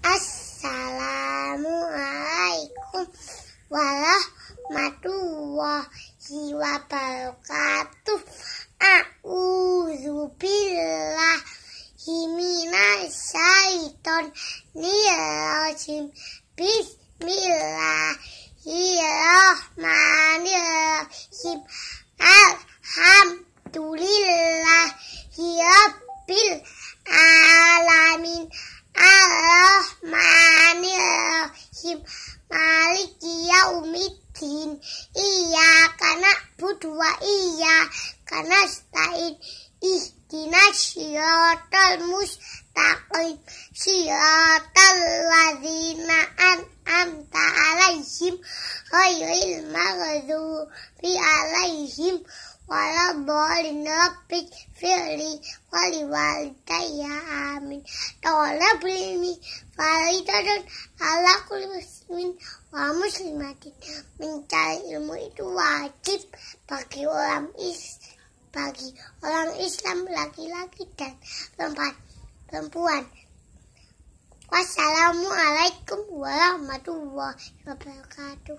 Assalamualaikum warahmatullahi wabarakatuh. A'udzubillahi rajim. Bismillahirrahmanirrahim. maliki yaumiddin iya karena budua iya karena stain ihdina syiratal mustaqim syiratal ladzina an'amta alaihim ghairil maghdubi alaihim wala boli na pik fili wali ya, wali taya amin tola bili mi wali tadon ala kul muslimin wa muslimatin mencari ilmu itu wajib bagi orang is bagi orang islam laki-laki dan perempuan perempuan wassalamualaikum warahmatullahi wabarakatuh